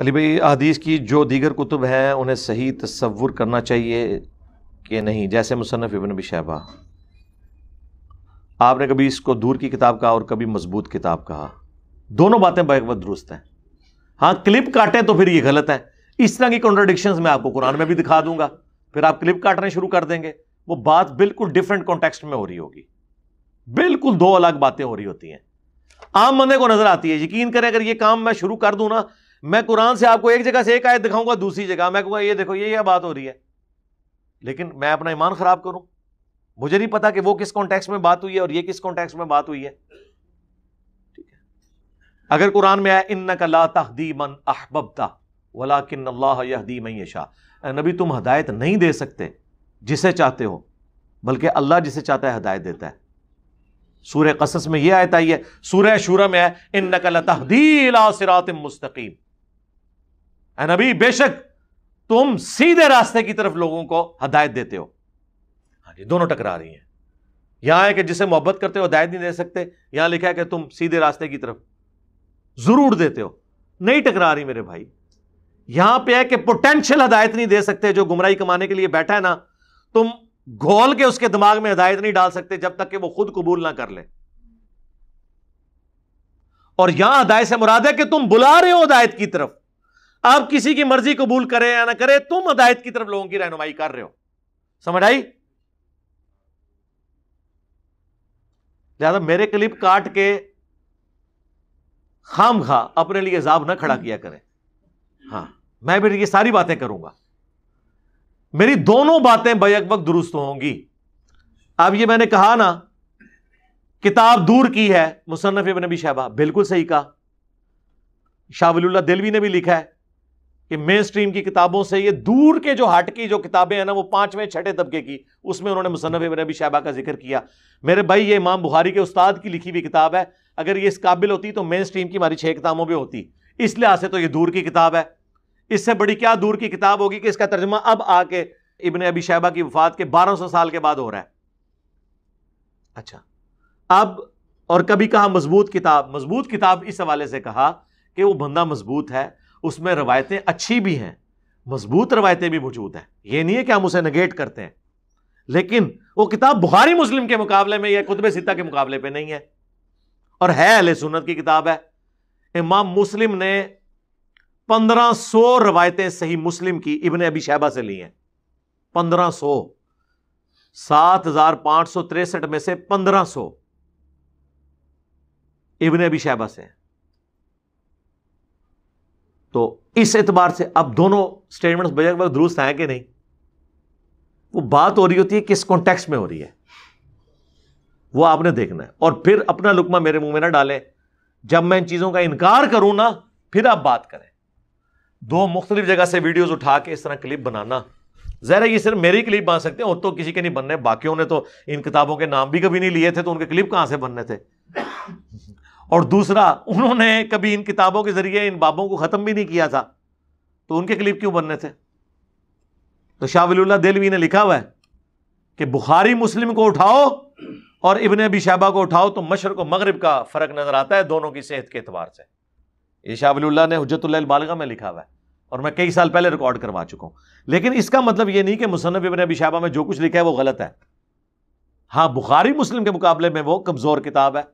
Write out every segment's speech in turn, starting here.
अली भाई अदीस की जो दीगर कुतुब हैं उन्हें सही तस्वुर करना चाहिए कि नहीं जैसे मुसनफ़ इबन शहबा आपने कभी इसको दूर की किताब कहा और कभी मजबूत किताब कहा दोनों बातें बहुत दुरुस्त हैं हाँ क्लिप काटें तो फिर ये गलत है इस तरह की कॉन्ट्रोडिक्शन मैं आपको कुरान में भी दिखा दूंगा फिर आप क्लिप काटने शुरू कर देंगे वो बात बिल्कुल डिफरेंट कॉन्टेक्स्ट में हो रही होगी बिल्कुल दो अलग बातें हो रही होती हैं आम बंदे को नजर आती है यकीन करें अगर ये काम मैं शुरू कर दूं ना मैं कुरान से आपको एक जगह से एक आयत दिखाऊंगा दूसरी जगह मैं कहूंगा ये देखो ये ये बात हो रही है लेकिन मैं अपना ईमान खराब करूं मुझे नहीं पता कि वो किस कॉन्टेक्स में बात हुई है और ये किस कॉन्टेक्स में बात हुई है अगर कुरान में आया इन नकला तहदी मन अहबबता वला किन अल्लाहदी मैं शाह नबी तुम हदायत नहीं दे सकते जिसे चाहते हो बल्कि अल्लाह जिसे चाहता है हदायत देता है सूर्य कसस में यह आयत आई है सूर्य शूरा में है इन नकल तहदीला सिरात मुस्तकीम नबी बेशक तुम सीधे रास्ते की तरफ लोगों को हदायत देते हो हाँ जी दोनों टकरा रही हैं यहां है कि जिसे मोहब्बत करते हो हदायत नहीं दे सकते यहां लिखा है कि तुम सीधे रास्ते की तरफ जरूर देते हो नहीं टकरा रही मेरे भाई यहां पे है कि पोटेंशियल हदायत नहीं दे सकते जो गुमराही कमाने के लिए बैठा है ना तुम घोल के उसके दिमाग में हदायत नहीं डाल सकते जब तक कि वो खुद कबूल ना कर ले और यहां हदायत से मुराद है कि तुम बुला रहे हो हदायत की तरफ आप किसी की मर्जी कबूल करें या ना करें तुम अदायत की तरफ लोगों की रहनुमाई कर रहे हो समझ आई लिहाजा मेरे क्लिप काट के खाम खा अपने लिए जाब ना खड़ा किया करें हाँ मैं भी ये सारी बातें करूंगा मेरी दोनों बातें बैक वक्त दुरुस्त होंगी अब ये मैंने कहा ना किताब दूर की है मुसनफ नबी शहबा बिल्कुल सही कहा शाह दिलवी ने भी लिखा है कि मेन स्ट्रीम की किताबों से ये दूर के जो हट की जो किताबें हैं ना वो पांचवें छठे तबके की उसमें उन्होंने मुसनफ़ इबन अबी शहबा का जिक्र किया मेरे भाई ये इमाम बुहारी के उस्ताद की लिखी हुई किताब है अगर ये इस काबिल होती तो मेन स्ट्रीम की हमारी छह किताबों पर होती इस लिहाज से तो ये दूर की किताब है इससे बड़ी क्या दूर की किताब होगी कि इसका तर्जमा अब आके इबन अबी शाहबा की वफात के बारह सौ साल के बाद हो रहा है अच्छा अब और कभी कहा मजबूत किताब मजबूत किताब इस हवाले से कहा कि वो बंदा मजबूत है उसमें रवायतें अच्छी भी हैं मजबूत रवायतें भी मौजूद हैं ये नहीं है कि हम उसे नगेट करते हैं लेकिन वो किताब बुखारी मुस्लिम के मुकाबले में या कुतब सीता के मुकाबले पर नहीं है और है अल सुन्नत की किताब है इमाम मुस्लिम ने पंद्रह सौ रवायतें सही मुस्लिम की इबन अबी शहबा से ली हैं पंद्रह सौ सात हजार पांच सौ तिरसठ में से पंद्रह सौ इबन अबी शहबा से हैं तो इस एतबार से अब दोनों स्टेटमेंट्स बजे वक्त दुरुस्त हैं कि नहीं वो बात हो रही होती है किस कॉन्टेक्स में हो रही है वो आपने देखना है और फिर अपना लुकमा मेरे मुंह में ना डालें जब मैं इन चीज़ों का इनकार करूं ना फिर आप बात करें दो मुख्तलिफ जगह से वीडियोज उठा के इस तरह क्लिप बनाना ज़हरा ये सिर्फ मेरी क्लिप बना सकते हैं और तो किसी के नहीं बनने बाकियों ने तो इन किताबों के नाम भी कभी नहीं लिए थे तो उनके क्लिप कहां से बनने थे और दूसरा उन्होंने कभी इन किताबों के जरिए इन बाबों को ख़त्म भी नहीं किया था तो उनके क्लिप क्यों बनने थे तो शाह देलवी ने लिखा हुआ है कि बुखारी मुस्लिम को उठाओ और इबन अबी शहबा को उठाओ तो मशरक को मगरब का फ़र्क नज़र आता है दोनों की सेहत के अतबार से ये शाह ने हजरत बालगा में लिखा हुआ है और मैं कई साल पहले रिकॉर्ड करवा चुका हूं लेकिन इसका मतलब यह नहीं कि मुसनफ़ इबन अबी शहबा में जो कुछ लिखा है वो गलत है हाँ बुखारी मुस्लिम के मुकाबले में वो कमज़ोर किताब है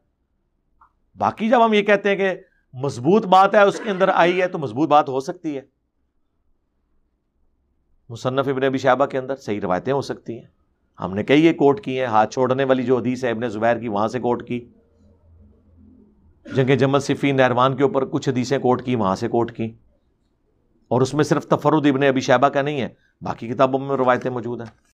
बाकी जब हम ये कहते हैं कि मजबूत बात है उसके अंदर आई है तो मजबूत बात हो सकती है मुसन्फ़ इबन अबी शहबा के अंदर सही रवायतें हो सकती हैं हमने कई ये कोट की हैं हाथ छोड़ने वाली जो हदीस है इबन ज़ुबैर की वहाँ से कोट की जंग जमत सिफ़ी नहरवान के ऊपर कुछ हदीसें कोट की वहाँ से कोट की और उसमें सिर्फ तफरुद इबन अबी शहबा का नहीं है बाकी किताबों में रवायतें मौजूद हैं